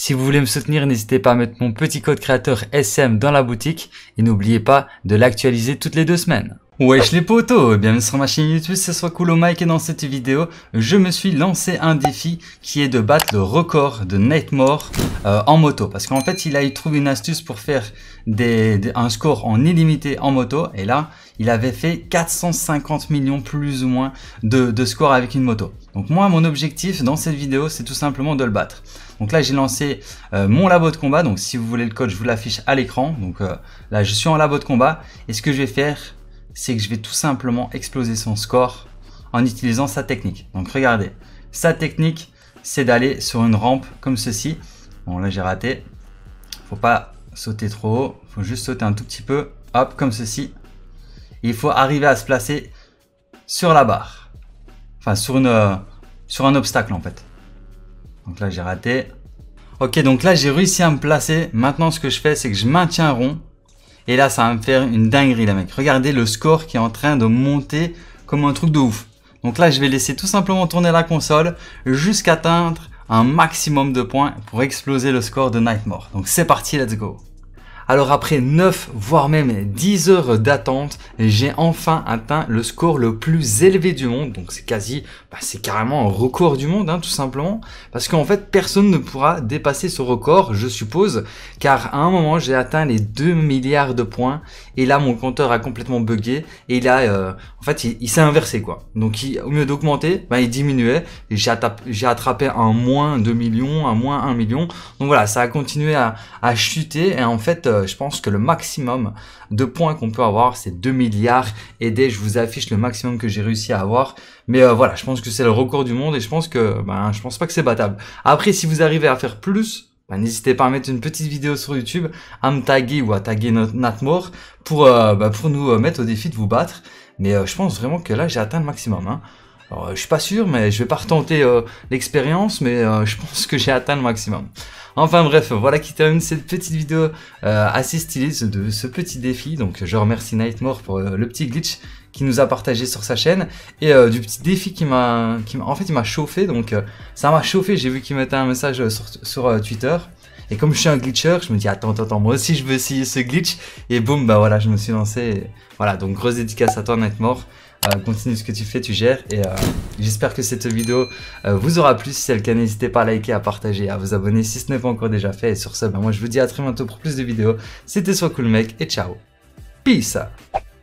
Si vous voulez me soutenir, n'hésitez pas à mettre mon petit code créateur SM dans la boutique et n'oubliez pas de l'actualiser toutes les deux semaines. Wesh les potos, bienvenue sur ma chaîne YouTube, c'est soit cool au et dans cette vidéo, je me suis lancé un défi qui est de battre le record de Nightmare euh, en moto. Parce qu'en fait, il a trouvé une astuce pour faire des, un score en illimité en moto. Et là, il avait fait 450 millions plus ou moins de, de scores avec une moto. Donc moi, mon objectif dans cette vidéo, c'est tout simplement de le battre. Donc là, j'ai lancé euh, mon labo de combat. Donc si vous voulez le code, je vous l'affiche à l'écran. Donc euh, là, je suis en labo de combat. Et ce que je vais faire c'est que je vais tout simplement exploser son score en utilisant sa technique. Donc regardez, sa technique, c'est d'aller sur une rampe comme ceci. Bon là j'ai raté, faut pas sauter trop haut, faut juste sauter un tout petit peu, hop comme ceci. il faut arriver à se placer sur la barre, enfin sur, une, euh, sur un obstacle en fait. Donc là j'ai raté. Ok donc là j'ai réussi à me placer, maintenant ce que je fais c'est que je maintiens rond et là, ça va me faire une dinguerie, les mec. Regardez le score qui est en train de monter comme un truc de ouf. Donc là, je vais laisser tout simplement tourner la console jusqu'à atteindre un maximum de points pour exploser le score de Nightmare. Donc c'est parti, let's go alors après 9 voire même 10 heures d'attente, j'ai enfin atteint le score le plus élevé du monde. Donc c'est quasi, bah, c'est carrément un record du monde hein, tout simplement. Parce qu'en fait personne ne pourra dépasser ce record je suppose. Car à un moment j'ai atteint les 2 milliards de points et là mon compteur a complètement buggé. et là, euh, en fait il, s'est inversé quoi. Donc au lieu d'augmenter, bah, il diminuait j'ai attrapé un moins 2 millions, un moins 1 million. Donc voilà ça a continué à, chuter et en fait... Euh, euh, je pense que le maximum de points qu'on peut avoir, c'est 2 milliards. Et dès, je vous affiche le maximum que j'ai réussi à avoir. Mais euh, voilà, je pense que c'est le record du monde et je pense que, ben, je pense pas que c'est battable. Après, si vous arrivez à faire plus, ben, n'hésitez pas à mettre une petite vidéo sur YouTube, à me taguer ou à taguer Natmore pour, euh, ben, pour nous mettre au défi de vous battre. Mais je pense vraiment que là, j'ai atteint le maximum. Hein. Alors, je suis pas sûr, mais je vais pas retenter l'expérience, mais je pense que j'ai atteint le maximum. Enfin bref, voilà qui termine cette petite vidéo euh, assez stylée de ce petit défi. Donc je remercie Nightmore pour euh, le petit glitch qu'il nous a partagé sur sa chaîne et euh, du petit défi qui m'a en fait il m'a chauffé donc ça m'a chauffé j'ai vu qu'il mettait un message sur Twitter et comme je suis un glitcher, je me dis attends, attends, attends, moi aussi je veux essayer ce glitch. Et boum, bah voilà, je me suis lancé. voilà, donc grosse dédicace à toi, Nightmore. Euh, continue ce que tu fais, tu gères. Et euh, j'espère que cette vidéo euh, vous aura plu. Si c'est le cas, n'hésitez pas à liker, à partager, à vous abonner si ce n'est pas encore déjà fait. Et sur ce, bah, moi je vous dis à très bientôt pour plus de vidéos. C'était Soit Cool Mec et ciao. Peace